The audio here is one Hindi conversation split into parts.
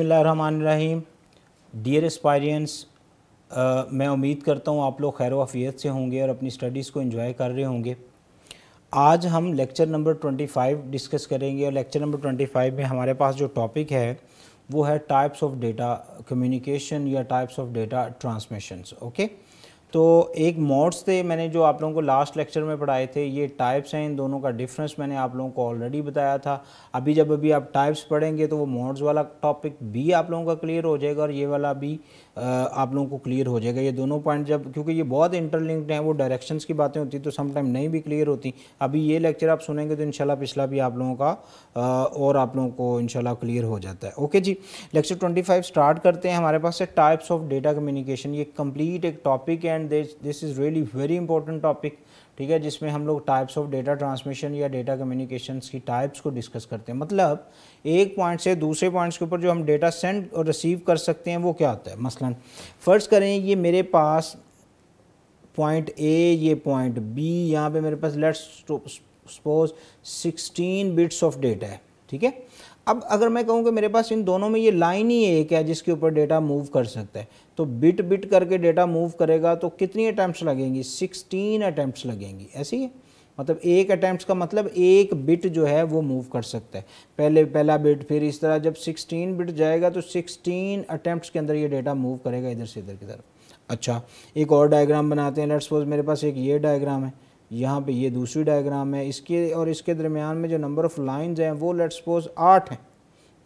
बिसमीम डियर एक्सपायरियंस मैं उम्मीद करता हूँ आप लोग खैर वाफियत से होंगे और अपनी स्टडीज़ को इन्जॉय कर रहे होंगे आज हम लेक्चर नंबर 25 डिस्कस करेंगे और लेक्चर नंबर 25 में हमारे पास जो टॉपिक है वो है टाइप्स ऑफ डेटा कम्युनिकेशन या types of data transmissions okay okay? तो एक मोड्स थे मैंने जो आप लोगों को लास्ट लेक्चर में पढ़ाए थे ये टाइप्स हैं इन दोनों का डिफरेंस मैंने आप लोगों को ऑलरेडी बताया था अभी जब अभी आप टाइप्स पढ़ेंगे तो वो मोड्स वाला टॉपिक भी आप लोगों का क्लियर हो जाएगा और ये वाला भी आप लोगों को क्लियर हो जाएगा ये दोनों पॉइंट जब क्योंकि ये बहुत इंटरलिंक्ड हैं वो डायरेक्शंस की बातें होती तो समटाइम नहीं भी क्लियर होती अभी ये लेक्चर आप सुनेंगे तो इनशाला पिछला भी आप लोगों का और आप लोगों को इनशाला क्लियर हो जाता है ओके जी लेक्चर ट्वेंटी स्टार्ट करते हैं हमारे पास है टाइप्स ऑफ डेटा कम्युनिकेशन ये कंप्लीट एक टॉपिक है and this this is really very important topic ठीक है जिसमें हम लोग टाइप्स ऑफ डेटा ट्रांसमिशन या डेटा कम्युनिकेशन की टाइप्स को डिस्कस करते हैं मतलब एक पॉइंट से दूसरे पॉइंट्स के ऊपर जो हम डेटा सेंड और रिसीव कर सकते हैं वो क्या होता है मसलन फ़र्ज करें ये मेरे पास पॉइंट ए ये पॉइंट बी यहाँ पे मेरे पास let's suppose 16 bits of data है ठीक है अब अगर मैं कहूँ कि मेरे पास इन दोनों में ये लाइन ही एक है जिसके ऊपर डेटा मूव कर सकता है तो बिट बिट करके डेटा मूव करेगा तो कितनी अटैम्प्ट लगेंगी सिक्सटीन अटैम्प्ट लगेंगी ऐसी है मतलब एक अटैम्प्ट का मतलब एक बिट जो है वो मूव कर सकता है पहले पहला बिट फिर इस तरह जब 16 बिट जाएगा तो 16 अटैम्प्ट के अंदर ये डेटा मूव करेगा इधर से इधर की तरफ अच्छा एक और डायग्राम बनाते हैं लेट्स सपोज मेरे पास एक ये डायग्राम है यहाँ पे ये दूसरी डायग्राम है इसके और इसके दरमियान में जो नंबर ऑफ़ लाइंस हैं वो लेट्स सपोज आठ हैं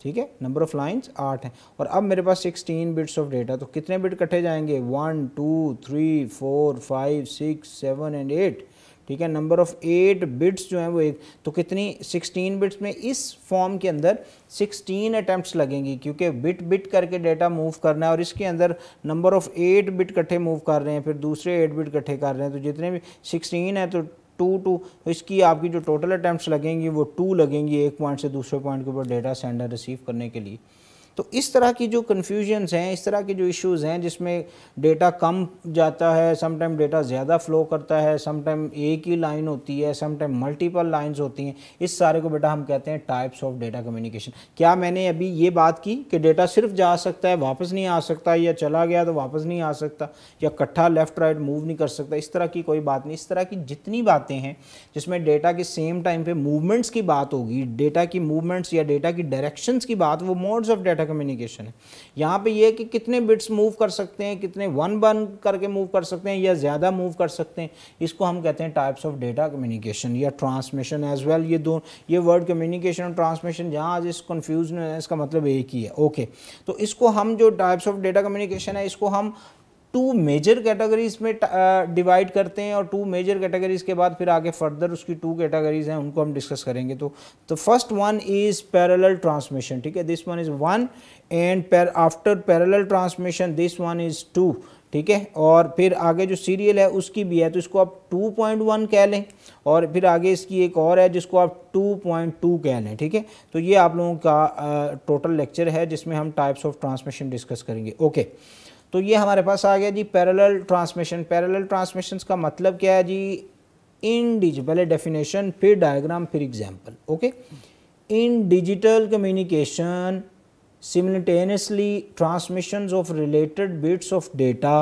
ठीक है नंबर ऑफ़ लाइंस आठ हैं और अब मेरे पास सिक्सटीन बिट्स ऑफ डेटा तो कितने बिट कटे जाएंगे one two three four five six seven and eight ठीक है नंबर ऑफ एट बिट्स जो हैं वो एक तो कितनी 16 बिट्स में इस फॉर्म के अंदर 16 अटैम्प्ट लगेंगी क्योंकि बिट बिट करके डेटा मूव करना है और इसके अंदर नंबर ऑफ एट बिट इकट्ठे मूव कर रहे हैं फिर दूसरे एट बिट इकट्ठे कर रहे हैं तो जितने भी सिक्सटीन है तो टू टू तो इसकी आपकी जो टोटल अटैम्प्ट लगेंगी वो टू लगेंगी एक पॉइंट से दूसरे पॉइंट के ऊपर डेटा सेंडर रिसीव करने के लिए तो इस तरह की जो कन्फ्यूजन्स हैं इस तरह के जो इश्यूज़ हैं जिसमें डेटा कम जाता है समटाइम डेटा ज़्यादा फ्लो करता है समटाइम एक ही लाइन होती है समटाइम मल्टीपल लाइन्स होती हैं इस सारे को बेटा हम कहते हैं टाइप्स ऑफ डेटा कम्युनिकेशन क्या मैंने अभी ये बात की कि डेटा सिर्फ जा सकता है वापस नहीं आ सकता या चला गया तो वापस नहीं आ सकता या कट्ठा लेफ्ट राइट मूव नहीं कर सकता इस तरह की कोई बात नहीं इस तरह की जितनी बातें हैं जिसमें डेटा के सेम टाइम पर मूवमेंट्स की बात होगी डेटा की मूवमेंट्स या डेटा की डायरेक्शंस की बात वो modes of data data communication है यहाँ पे ये कि कितने बिट्स मूव कर सकते हैं कितने वन वन करके मूव कर सकते हैं या ज़्यादा मूव कर सकते हैं इसको हम कहते हैं टाइप्स ऑफ डेटा कम्युनिकेशन या ट्रांसमिशन एज वेल ये दो ये वर्ड कम्युनिकेशन और ट्रांसमिशन जहाँ आज इस कन्फ्यूज है इसका मतलब एक ही है ओके तो इसको हम जो टाइप्स ऑफ डेटा कम्युनिकेशन है इसको हम टू मेजर कैटेगरीज में डिवाइड uh, करते हैं और टू मेजर कैटेगरीज के बाद फिर आगे फर्दर उसकी टू कैटेगरीज हैं उनको हम डिस्कस करेंगे तो first one is parallel transmission ठीक है this one is one and after parallel transmission this one is two ठीक है और फिर आगे जो सीरियल है उसकी भी है तो इसको आप 2.1 कह लें और फिर आगे इसकी एक और है जिसको आप 2.2 कह लें ठीक है तो ये आप लोगों का टोटल uh, लेक्चर है जिसमें हम टाइप्स ऑफ ट्रांसमिशन डिस्कस करेंगे ओके okay. तो ये हमारे पास आ गया जी पैरेलल ट्रांसमिशन पैरेलल ट्रांसमिशन का मतलब क्या है जी इन डिजिटल डेफिनेशन फिर डायग्राम फिर example okay in digital communication simultaneously transmission of related bits of data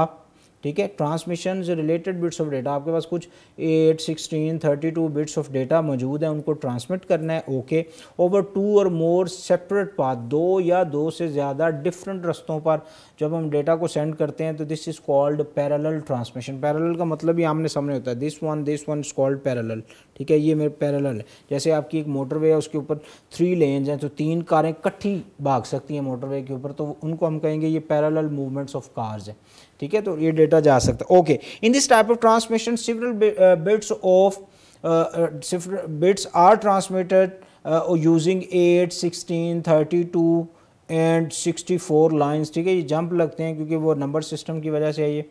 ठीक है ट्रांसमिशन से रिलेटेड बिट्स ऑफ डेटा आपके पास कुछ eight sixteen thirty two bits of data मौजूद है उनको ट्रांसमिट करना है ओके ओवर टू और मोर सेपरेट पाथ दो या दो से ज़्यादा डिफरेंट रस्तों पर जब हम डेटा को सेंड करते हैं तो this is called parallel transmission parallel का मतलब ही आमने सामने होता है this one this one is called parallel ठीक है ये मेरे पैरल है जैसे आपकी एक मोटरवे है उसके ऊपर थ्री लेन्स हैं तो तीन कारें इकट्ठी भाग सकती हैं मोटरवे के ऊपर तो उनको हम कहेंगे ये पैरल मूवमेंट्स ऑफ कार्स हैं ठीक है तो ये डेटा जा सकता है okay in this type of transmission several bits of bits are transmitted using eight sixteen thirty two and sixty four lines ठीक है ये जंप लगते हैं क्योंकि वो नंबर सिस्टम की वजह से है ये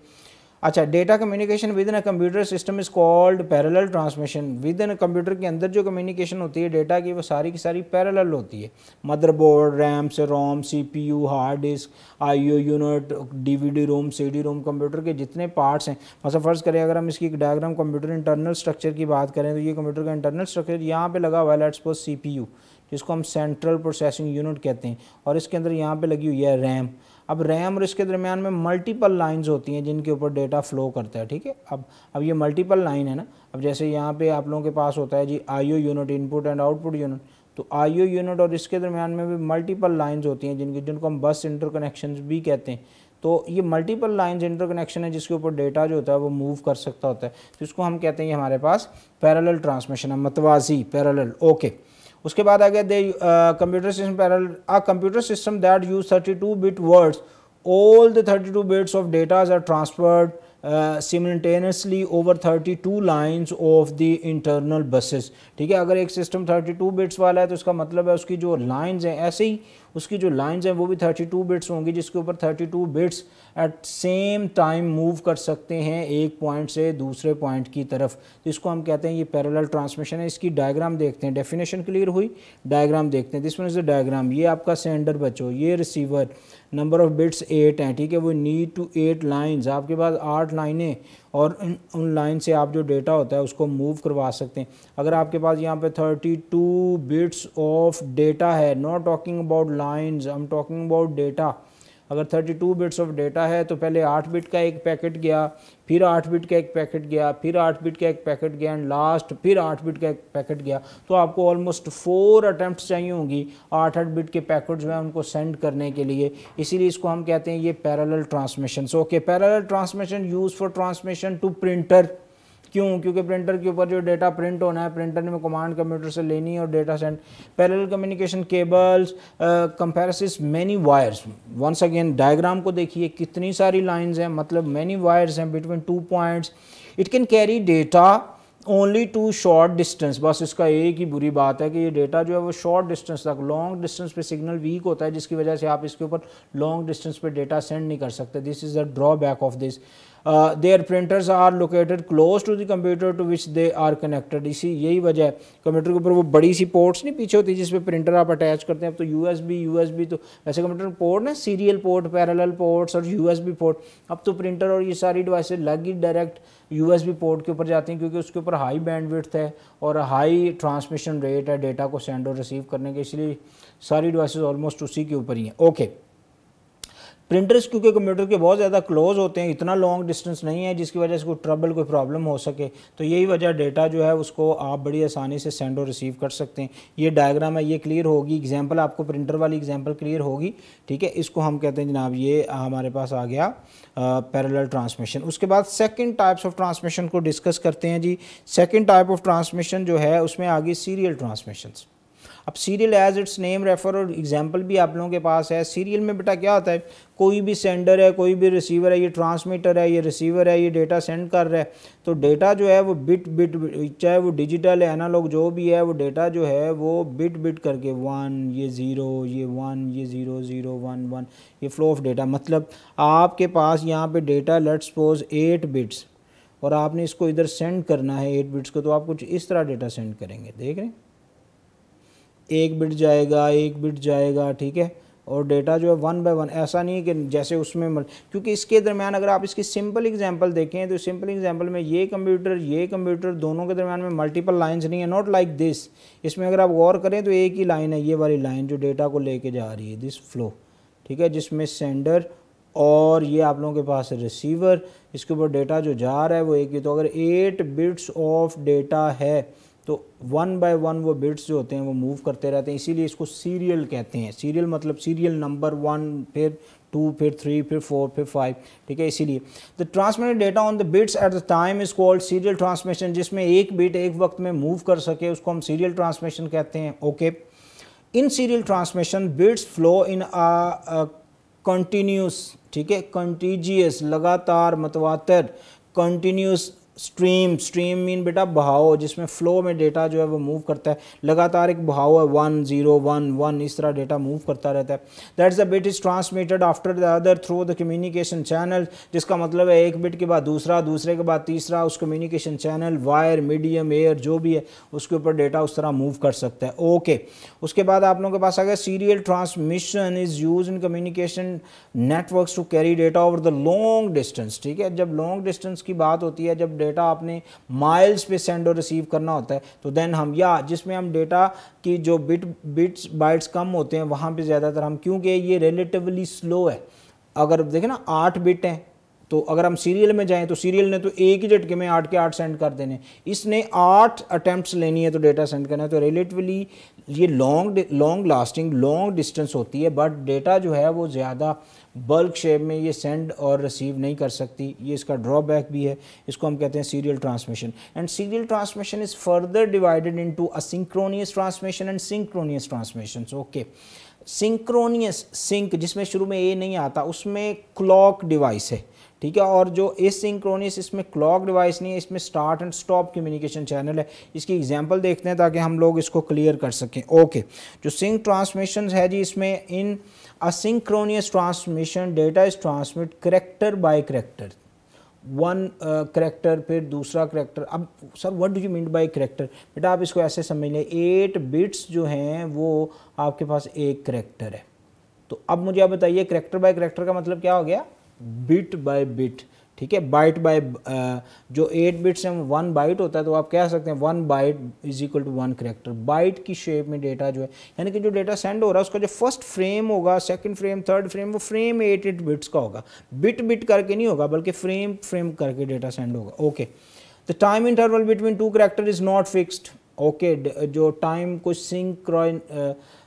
अच्छा data communication within a computer system is called parallel transmission within computer के अंदर जो कम्युनिकेशन होती है डेटा की वो सारी की सारी पैरेलल होती है मदरबोर्ड रैम से रोम यू hard disk IO unit DVD ROM CD ROM computer के जितने पार्ट्स हैं मतलब फ़र्ज़ करें अगर हम इसकी डायग्राम कंप्यूटर इंटरनल स्ट्रक्चर की बात करें तो ये कंप्यूटर का इंटरनल स्ट्रक्चर यहाँ पर लगा हुआ है लेट्स सपोज सी जिसको हम सेंट्रल प्रोसेसिंग यूनिट कहते हैं और इसके अंदर यहाँ पर लगी हुई है रैम अब रैम और इसके दरमियान में मल्टीपल लाइंस होती हैं जिनके ऊपर डेटा फ्लो करता है ठीक है अब अब ये मल्टीपल लाइन है ना अब जैसे यहाँ पे आप लोगों के पास होता है जी IO unit input and output unit तो आईओ यूनिट और इसके दरमियान में भी मल्टीपल लाइन्स होती हैं जिनकी जिनको हम बस इंटर भी कहते हैं तो ये मल्टीपल लाइंस इंटरकनेक्शन है जिसके ऊपर डेटा जो होता है वो मूव कर सकता होता है तो इसको हम कहते हैं हमारे पास पैरेलल ट्रांसमिशन है मतवाजी पैरेलल ओके उसके बाद आ गया the computer system parallel a computer system that use 32 bit words all the 32 bits of data are transferred simultaneously over 32 lines of the internal buses ठीक है अगर एक सिस्टम 32 बिट्स वाला है तो इसका मतलब है उसकी जो लाइंस हैं ऐसे ही उसकी जो लाइंस हैं वो भी 32 बिट्स होंगी जिसके ऊपर 32 bits at same time move कर सकते हैं एक पॉइंट से दूसरे पॉइंट की तरफ तो इसको हम कहते हैं ये पैरेलल ट्रांसमिशन है इसकी डायग्राम देखते हैं डेफिनेशन क्लियर हुई डायग्राम देखते हैं this one is the diagram ये आपका सेंडर बचो ये receiver number of bits eight हैं ठीक है वो नीड टू एट लाइन्स आपके पास आठ लाइनें और इन उन लाइन से आप जो डेटा होता है उसको मूव करवा सकते हैं अगर आपके पास यहाँ पे 32 बिट्स ऑफ डेटा है not talking about lines I am talking about data अगर 32 बिट्स ऑफ डेटा है तो पहले 8 बिट का एक पैकेट गया फिर 8 बिट का एक पैकेट गया फिर 8 बिट का एक पैकेट गया एंड लास्ट फिर 8 बिट का एक पैकेट गया तो आपको ऑलमोस्ट फोर अटैम्प्ट चाहिए होंगी आठ आठ बिट के पैकेट जो है उनको सेंड करने के लिए इसीलिए इसको हम कहते हैं ये parallel transmission okay parallel transmission use for transmission to printer क्यों क्योंकि प्रिंटर के ऊपर जो डेटा प्रिंट होना है प्रिंटर में कमांड कंप्यूटर से लेनी है और data send parallel communication cables comprise many wires once again diagram को देखिए कितनी सारी लाइंस हैं मतलब मैनी वायर्स हैं between two points it can carry data only to short distance बस इसका एक ही बुरी बात है कि ये डेटा जो है वो शॉर्ट डिस्टेंस तक लॉन्ग डिस्टेंस पे सिग्नल वीक होता है जिसकी वजह से आप इसके ऊपर लॉन्ग डिस्टेंस पे डेटा सेंड नहीं कर सकते this is the drawback of this there printers are located close to the computer to which they are connected इसी यही वजह है कंप्यूटर के ऊपर वो बड़ी सी पोर्ट्स नहीं पीछे होती जिस प्रिंटर आप अटैच करते हैं अब तो U U S B S B तो वैसे कंप्यूटर पोर्ट ना सीरियल पोर्ट पैरल पोर्ट्स और यू एस बी पोर्ट अब तो प्रिंटर और ये सारी डिवाइसेज लग ही direct U S B port के ऊपर जाती हैं क्योंकि उसके ऊपर हाई बैंडविड्थ है और हाई ट्रांसमिशन रेट है डेटा को सेंड और रिसीव करने के इसलिए सारी डिवाइस ऑलमोस्ट उसी के ऊपर ही हैं ओके okay. प्रिंटर्स क्योंकि कंप्यूटर के बहुत ज़्यादा क्लोज होते हैं इतना लॉन्ग डिस्टेंस नहीं है जिसकी वजह से कोई ट्रबल कोई प्रॉब्लम हो सके तो यही वजह डेटा जो है उसको आप बड़ी आसानी से सेंड और रिसीव कर सकते हैं ये डायग्राम है ये क्लियर होगी एग्जाम्पल आपको प्रिंटर वाली एग्जाम्पल क्लियर होगी ठीक है इसको हम कहते हैं जनाब ये हमारे पास आ गया पैरल ट्रांसमिशन उसके बाद सेकेंड टाइप्स ऑफ ट्रांसमिशन को डिस्कस करते हैं जी सेकेंड टाइप ऑफ ट्रांसमिशन जो है उसमें आ गई सीरियल ट्रांसमिशन अब serial as its name refer और एग्जाम्पल भी आप लोगों के पास है सीरियल में बेटा क्या होता है कोई भी सेंडर है कोई भी रिसीवर है ये ट्रांसमीटर है ये रिसीवर है ये डेटा सेंड कर रहा है तो डेटा जो है वो बिट बिट चाहे वो डिजिटल है एनालॉग जो भी है वो डेटा जो है वो बिट बिट करके वन ये ज़ीरो ये वन ये ज़ीरो ज़ीरो वन वन ये फ्लो ऑफ डेटा मतलब आपके पास यहाँ पे data let's suppose eight bits और आपने इसको इधर सेंड करना है एट बिट्स को तो आप कुछ इस तरह डेटा सेंड करेंगे देख रहे हैं एक बिट जाएगा एक बिट जाएगा ठीक है और डेटा जो है वन बाय वन ऐसा नहीं है कि जैसे उसमें मर, क्योंकि इसके दरमियान अगर आप इसकी सिंपल एग्जांपल देखें तो सिंपल एग्जांपल में ये कंप्यूटर ये कंप्यूटर दोनों के दरमियान में मल्टीपल लाइंस नहीं है नॉट लाइक दिस इसमें अगर आप गौर करें तो एक ही लाइन है ये वाली लाइन जो डेटा को लेके जा रही है दिस फ्लो ठीक है जिसमें सेंडर और ये आप लोगों के पास रिसीवर इसके ऊपर डेटा जो जा रहा है वो एक ही तो अगर एट बिट्स ऑफ डेटा है तो वन बाय वन वो बिट्स जो होते हैं वो मूव करते रहते हैं इसीलिए इसको सीरियल कहते हैं सीरियल मतलब सीरियल नंबर वन फिर टू फिर थ्री फिर फोर फिर फाइव ठीक है इसीलिए the transmitted data on the bits at the time is called serial transmission जिसमें एक बिट एक वक्त में मूव कर सके उसको हम सीरियल ट्रांसमिशन कहते हैं okay in serial transmission bits flow in continuous ठीक है कंटीजियस लगातार मतवातर कंटिन्यूस स्ट्रीम स्ट्रीम मीन बेटा बहाव जिसमें फ्लो में डेटा जो है वो मूव करता है लगातार एक बहाव है वन जीरो वन वन इस तरह डेटा मूव करता रहता है that's the bit is transmitted after the other through the communication channel जिसका मतलब है एक बिट के बाद दूसरा दूसरे के बाद तीसरा उस communication channel wire medium air जो भी है उसके ऊपर डेटा उस तरह मूव कर सकता है ओके okay. उसके बाद आप लोगों के पास आ गया serial transmission is use in communication network to carry data over the long distance ठीक है जब लॉन्ग डिस्टेंस की बात होती है जब डेटा आपने माइल्स पे सेंड और रिसीव करना होता है तो देन हम या जिसमें हम डेटा की जो बिट बिट्स बाइट्स कम होते हैं वहाँ पे ज़्यादातर हम क्योंकि ये रिलेटिवली स्लो है अगर देखें ना आठ बिट हैं तो अगर हम सीरियल में जाएँ तो सीरियल ने तो एक ही झटके में आठ के आठ सेंड कर देने इसने आठ अटैम्प्ट लेनी है तो डेटा सेंड करना है तो रिलेटिवली ये long long lasting long distance होती है बट डेटा जो है वो ज़्यादा बल्क शेप में ये सेंड और रिसीव नहीं कर सकती ये इसका ड्रॉबैक भी है इसको हम कहते हैं serial transmission and serial transmission is further divided into asynchronous transmission and synchronous transmission okay synchronous sync जिसमें शुरू में ए नहीं आता उसमें क्लॉक डिवाइस है ठीक है और जो एसिंक्रोनिस इसमें क्लॉक डिवाइस नहीं है इसमें start and stop communication channel है इसकी एग्जांपल देखते हैं ताकि हम लोग इसको क्लियर कर सकें ओके जो सिंक ट्रांसमिशन है जी इसमें in asynchronous transmission data is transmit character by character one character फिर दूसरा करेक्टर अब sir what do you mean by character बेटा आप इसको ऐसे समझ लें एट बिट्स जो हैं वो आपके पास एक करेक्टर है तो अब मुझे आप बताइए करेक्टर बाय करेक्टर का मतलब क्या हो गया बिट बाय बिट ठीक है बाइट बाय जो एट बिट्स हैं वन बाइट होता है तो आप कह सकते हैं one byte is equal to one character byte की शेप में डेटा जो है यानी कि जो डेटा सेंड हो रहा है उसका जो फर्स्ट फ्रेम होगा सेकंड फ्रेम थर्ड फ्रेम वो फ्रेम एट एट बिट्स का होगा बिट बिट करके नहीं होगा बल्कि फ्रेम फ्रेम करके डेटा सेंड होगा okay the time interval between two character is not fixed okay जो टाइम को सिंक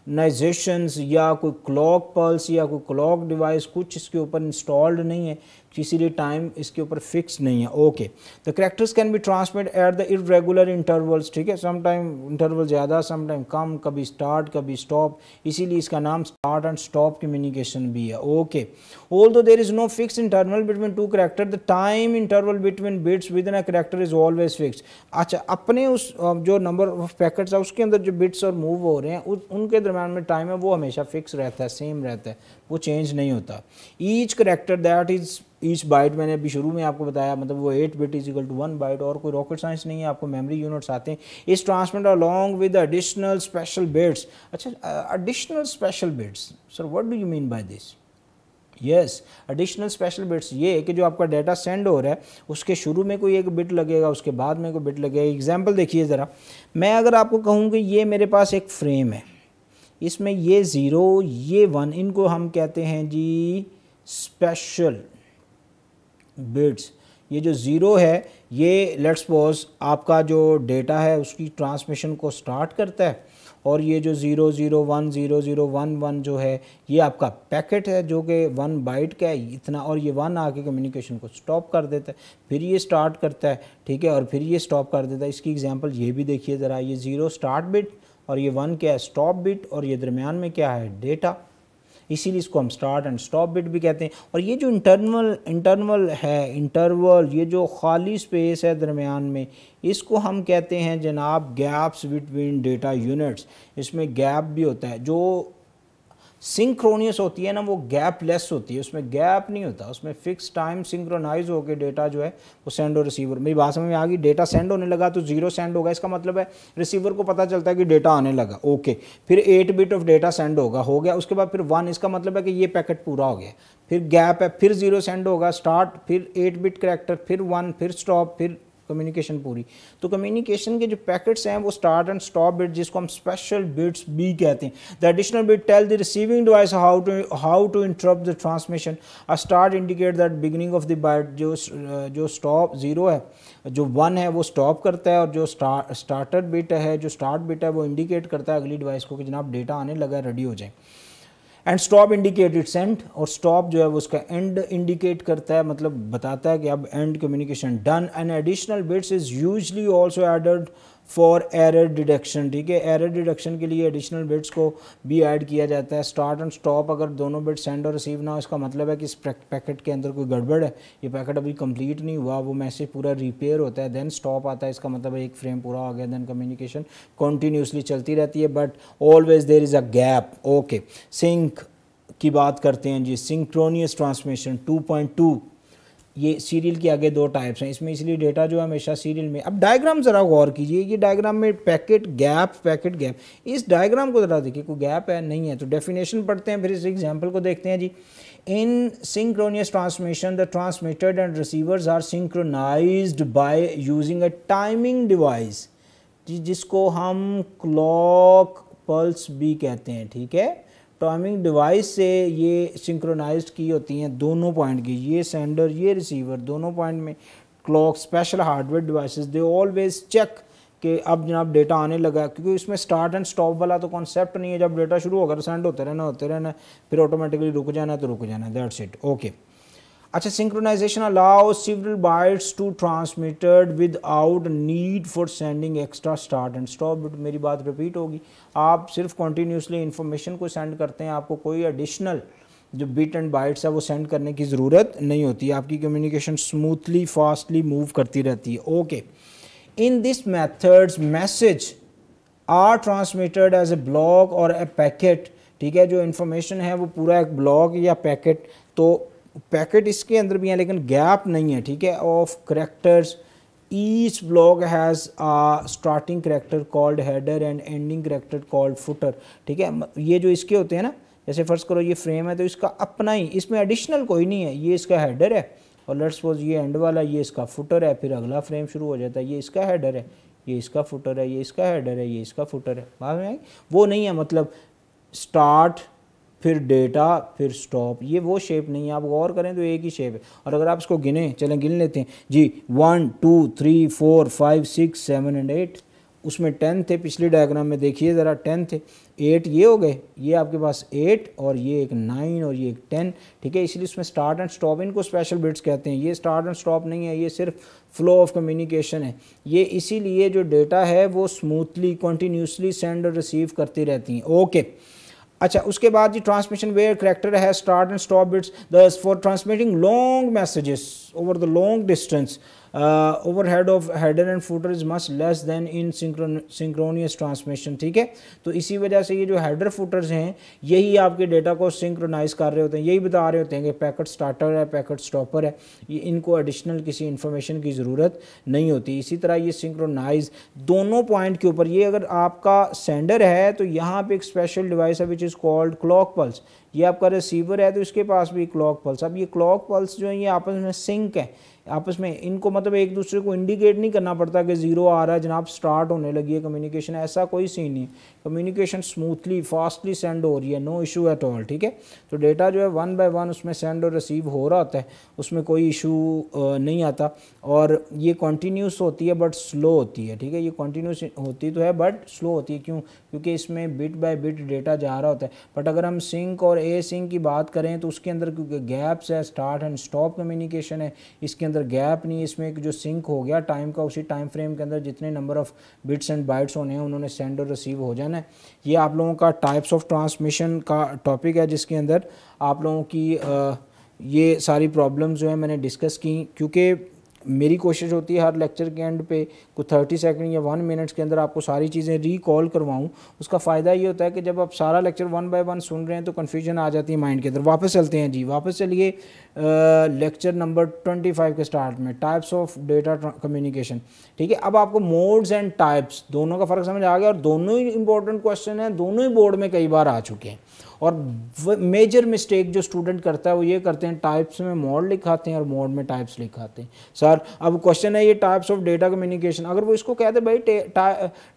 नाइजेशन या कोई क्लॉक पल्स या कोई क्लॉक डिवाइस कुछ इसके ऊपर इंस्टॉल्ड नहीं है इसीलिए टाइम इसके ऊपर फिक्स नहीं है okay the characters can be transmit at the irregular intervals ठीक है सम टाइम इंटरवल ज़्यादा सम टाइम कम कभी स्टार्ट कभी स्टॉप इसीलिए इसका नाम स्टार्ट एंड स्टॉप कम्युनिकेशन भी है okay although there is no fix interval between two character the time interval between bits within a character is always fix अच्छा अपने उस जो नंबर ऑफ पैकेट्स है उसके अंदर जो बिट्स और मूव हो रहे हैं उनके दरम्यान में टाइम है वो हमेशा फिक्स रहता है सेम रहता है वो चेंज नहीं होता each character that is each byte मैंने अभी शुरू में आपको बताया मतलब वो eight bit is equal to one byte और कोई रॉकेट साइंस नहीं है आपको मेमोरी यूनिट्स आते हैं इस transmit along with additional special bits अच्छा additional special bits sir what do you mean by this yes additional special bits ये है कि जो आपका डाटा सेंड हो रहा है उसके शुरू में कोई एक बिट लगेगा उसके बाद में कोई बिट लगेगा एग्जाम्पल देखिए ज़रा मैं अगर आपको कहूँ कि ये मेरे पास एक फ्रेम है इसमें ये ज़ीरो ये वन इनको हम कहते हैं जी स्पेशल बिट्स ये जो ज़ीरो है ये लेट्स पोज आपका जो डेटा है उसकी ट्रांसमिशन को स्टार्ट करता है और ये जो zero zero one zero zero one one जो है ये आपका पैकेट है जो कि वन बाइट का है इतना और ये वन आके कम्युनिकेशन को स्टॉप कर देता है फिर ये स्टार्ट करता है ठीक है और फिर ये स्टॉप कर देता है इसकी एग्जांपल ये भी देखिए ज़रा ये ज़ीरो स्टार्ट बिट और ये वन क्या है स्टॉप बिट और ये दरमियान में क्या है डेटा इसीलिए इसको हम स्टार्ट एंड स्टॉप बिट भी कहते हैं और ये जो इंटरनल इंटरनल है इंटरवल ये जो खाली स्पेस है दरमियान में इसको हम कहते हैं जनाब गैप्स बिटवीन डेटा यूनिट्स इसमें गैप भी होता है जो सिंक्रोनियस होती है ना वो गैप लेस होती है उसमें गैप नहीं होता उसमें फिक्स टाइम सिंक्रोनाइज होकर डेटा जो है वो सेंड और रिसीवर मेरी बात समझ में आ गई डेटा सेंड होने लगा तो जीरो सेंड होगा इसका मतलब है रिसीवर को पता चलता है कि डेटा आने लगा ओके फिर eight bit of data send होगा हो गया उसके बाद फिर वन इसका मतलब है कि ये पैकेट पूरा हो गया फिर गैप है फिर जीरो सेंड होगा स्टार्ट फिर एट बिट करेक्टर फिर वन फिर स्टॉप फिर कम्युनिकेशन पूरी तो कम्युनिकेशन के जो पैकेट्स हैं वो स्टार्ट एंड स्टॉप बिट जिसको हम स्पेशल बिट्स बी कहते हैं the additional bit tell the receiving device how to how to interpret the transmission a start indicate that beginning of the byte जो जो स्टॉप ज़ीरो है जो वन है वो स्टॉप करता है और जो स्टार्टर बिट है जो स्टार्ट बिट है वो इंडिकेट करता है अगली डिवाइस को कि जनाब डेटा आने लगा रेडी हो जाए and stop indicate its end और स्टॉप जो है उसका एंड इंडिकेट करता है मतलब बताता है कि अब and communication done and additional bits is usually also added for error deduction ठीक है एरर डिडक्शन के लिए एडिशनल बिट्स को भी ऐड किया जाता है स्टार्ट एंड स्टॉप अगर दोनों बिट सेंड और रिसीव ना हो इसका मतलब है कि इस पैकेट के अंदर कोई गड़बड़ है ये पैकेट अभी कंप्लीट नहीं हुआ वो मैसेज पूरा रिपेयर होता है देन स्टॉप आता है इसका मतलब एक फ्रेम पूरा हो गया देन कम्युनिकेशन कंटिन्यूसली चलती रहती है but always there is a gap okay sync की बात करते हैं जी सिंक्रोनियस ट्रांसमिशन टू ये सीरियल के आगे दो टाइप्स हैं इसमें इसलिए डेटा जो हमेशा सीरियल में अब डायग्राम ज़रा गौर कीजिए ये डायग्राम में पैकेट गैप पैकेट गैप इस डायग्राम को ज़रा देखिए कोई गैप है नहीं है तो डेफिनेशन पढ़ते हैं फिर इस एग्जाम्पल को देखते हैं जी in synchronous transmission the transmitted and receivers are synchronise by using a timing device जिसको हम क्लॉक पल्स भी कहते हैं ठीक है टाइमिंग डिवाइस से ये सिंक्रोनाइज की होती हैं दोनों पॉइंट की ये सेंडर ये रिसीवर दोनों पॉइंट में clock special hardware devices they always check कि अब जनाब डेटा आने लगा क्योंकि इसमें स्टार्ट एंड स्टॉप वाला तो कॉन्सेप्ट नहीं है जब डेटा शुरू होगा तो सेंड होते रहना होते रहना फिर ऑटोमेटिकली रुक जाना तो रुक जाना दैट्स इट ओके अच्छा synchronisation allow several bytes to transmitted without need for sending extra start and stop मेरी बात रिपीट होगी आप सिर्फ कॉन्टीन्यूसली इन्फॉर्मेशन को सेंड करते हैं आपको कोई एडिशनल जो बिट एंड बाइट्स है वो सेंड करने की ज़रूरत नहीं होती आपकी कम्युनिकेशन स्मूथली फास्टली मूव करती रहती है okay in this methods message are transmitted as a block और ए पैकेट ठीक है जो इन्फॉर्मेशन है वो पूरा एक ब्लॉक या पैकेट तो पैकेट इसके अंदर भी हैं लेकिन गैप नहीं है ठीक है of characters each block has starting character called header and ending character called footer ठीक है ये जो इसके होते हैं ना जैसे फ़र्ज़ करो ये फ्रेम है तो इसका अपना ही इसमें एडिशनल कोई नहीं है ये इसका हेडर है और लेट्स सपोज ये एंड वाला ये इसका फुटर है फिर अगला फ्रेम शुरू हो जाता है ये इसका हेडर है ये इसका फुटर है ये इसका हेडर है ये इसका फुटर है बाद में वो नहीं है मतलब स्टार्ट फिर डेटा फिर स्टॉप ये वो शेप नहीं है आप गौर करें तो एक ही शेप है और अगर आप इसको गिने चलें गिन लेते हैं जी one two three four five six seven and eight उसमें टेन थे पिछले डायग्राम में देखिए ज़रा टेन थे एट ये हो गए ये आपके पास एट और ये एक नाइन और ये एक टेन ठीक है इसलिए उसमें स्टार्ट एंड स्टॉप इनको स्पेशल बिट्स कहते हैं ये स्टार्ट एंड स्टॉप नहीं है ये सिर्फ फ्लो ऑफ कम्युनिकेशन है ये इसीलिए जो डेटा है वो स्मूथली कंटिन्यूसली सेंड और रिसीव करती रहती हैं ओके okay. अच्छा उसके बाद जी ट्रांसमिशन वेयर करेक्टर है start and stop bits for transmitting long messages over the long distance overhead of header and footer is much less than in synchronous transmission ठीक है तो इसी वजह से ये जो हेडर फूटर्स हैं यही आपके डेटा को सिंक्रोनाइज कर रहे होते हैं यही बता रहे होते हैं कि पैकेट स्टार्टर है पैकेट स्टॉपर है ये इनको एडिशनल किसी इंफॉर्मेशन की ज़रूरत नहीं होती इसी तरह ये सिंक्रोनाइज दोनों पॉइंट के ऊपर ये अगर आपका सेंडर है तो यहाँ पे एक स्पेशल डिवाइस है which is called clock pulse ये आपका रिसीवर है तो इसके पास भी क्लॉक पल्स अब ये क्लॉक पल्स जो है ये आपस में सिंक है आपस में इनको मतलब एक दूसरे को इंडिकेट नहीं करना पड़ता कि ज़ीरो आ रहा है जनाब स्टार्ट होने लगी है कम्युनिकेशन ऐसा कोई सीन नहीं कम्युनिकेशन स्मूथली फास्टली सेंड हो रही है नो इशू एट ऑल ठीक है तो डेटा जो है वन बाय वन उसमें सेंड और रिसीव हो रहा होता है उसमें कोई इशू नहीं आता और ये कॉन्टीन्यूस होती है बट स्लो होती है ठीक है ये कॉन्टीन्यूस होती तो है बट स्लो होती है क्यों क्योंकि इसमें बिट बाय बिट डेटा जा रहा होता है बट अगर हम सिंक और ए सिंक की बात करें तो उसके अंदर क्योंकि गैप्स है स्टार्ट एंड स्टॉप कम्युनिकेशन है इसके अंदर गैप नहीं इसमें एक जो सिंक हो गया टाइम का उसी टाइम फ्रेम के अंदर जितने number of bits and bytes होने हैं उन्होंने सेंड और रिसीव हो जाना है ये आप लोगों का टाइप्स ऑफ ट्रांसमिशन का टॉपिक है जिसके अंदर आप लोगों की आ, ये सारी प्रॉब्लम्स जो है मैंने डिस्कस की क्योंकि मेरी कोशिश होती है हर लेक्चर के एंड पे कुछ थर्टी सेकंड या वन मिनट्स के अंदर आपको सारी चीज़ें रिकॉल करवाऊँ उसका फ़ायदा ये होता है कि जब आप सारा लेक्चर वन बाय वन सुन रहे हैं तो कन्फ्यूजन आ जाती है माइंड के अंदर वापस चलते हैं जी वापस चलिए लेक्चर नंबर ट्वेंटी फाइव के स्टार्ट में टाइप्स ऑफ डेटा कम्युनिकेशन ठीक है अब आपको मोड्स एंड टाइप्स दोनों का फ़र्क समझ आ गया और दोनों ही इंपॉर्टेंट क्वेश्चन हैं दोनों ही बोर्ड में कई बार आ चुके हैं और मेजर मिस्टेक जो स्टूडेंट करता है वो ये करते हैं टाइप्स में मोड लिखाते हैं और मोड में टाइप्स लिखाते हैं सर अब क्वेश्चन है ये टाइप्स ऑफ डेटा कम्युनिकेशन अगर वो इसको कहते भाई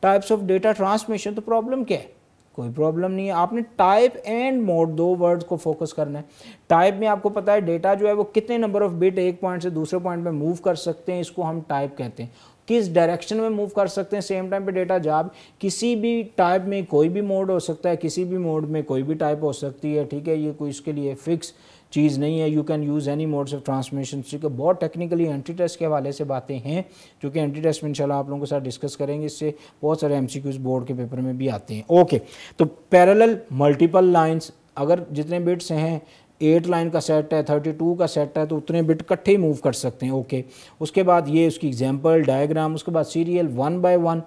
टाइप्स ऑफ डेटा ट्रांसमिशन तो प्रॉब्लम क्या है कोई प्रॉब्लम नहीं है आपने टाइप एंड मोड दो वर्ड्स को फोकस करना है टाइप में आपको पता है डेटा जो है वो कितने नंबर ऑफ बिट एक पॉइंट से दूसरे पॉइंट में मूव कर सकते हैं इसको हम टाइप कहते हैं किस डायरेक्शन में मूव कर सकते हैं सेम टाइम पे डेटा जाब किसी भी टाइप में कोई भी मोड हो सकता है किसी भी मोड में कोई भी टाइप हो सकती है ठीक है ये कोई इसके लिए फिक्स चीज़ नहीं है you can use any modes of transmission ठीक है बहुत टेक्निकली एंटी टेस्ट के हवाले से बातें हैं जो कि एंटी टेस्ट में इंशाल्लाह आप लोगों के साथ डिस्कस करेंगे इससे बहुत सारे एम बोर्ड के पेपर में भी आते हैं ओके तो पैरल मल्टीपल लाइन्स अगर जितने बिट्स हैं एट लाइन का सेट है थर्टी टू का सेट है तो उतने बिट कट्ठे ही मूव कर सकते हैं ओके उसके बाद ये उसकी एग्जांपल डायग्राम उसके बाद serial one by one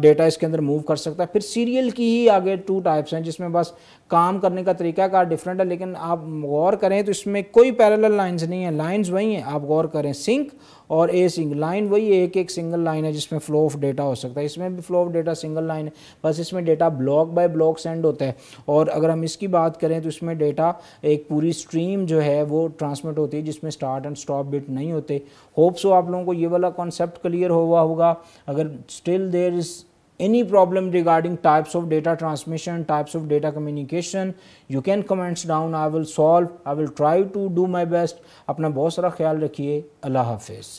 data इसके अंदर मूव कर सकता है फिर सीरियल की ही आगे टू टाइप्स हैं जिसमें बस काम करने का तरीका कार डिफरेंट है लेकिन आप गौर करें तो इसमें कोई पैरल लाइन्स नहीं है लाइन्स वही हैं आप गौर करें सिंक और ए सिंक लाइन वही एक एक सिंगल लाइन है जिसमें फ्लो ऑफ डेटा हो सकता है इसमें भी flow of data single line है बस इसमें data block by block send होता है और अगर हम इसकी बात करें तो इसमें डेटा एक पूरी स्ट्रीम जो है वो ट्रांसमिट होती है जिसमें स्टार्ट एंड स्टॉप बिट नहीं होते होप्स हो आप लोगों को ये वाला कॉन्सेप्ट क्लियर हुआ होगा अगर still there there is any problem regarding types of data transmission, types of data communication, you can comments down, I will solve, I will try to do my best. apna bahut sara khayal rakhiye allah hafiz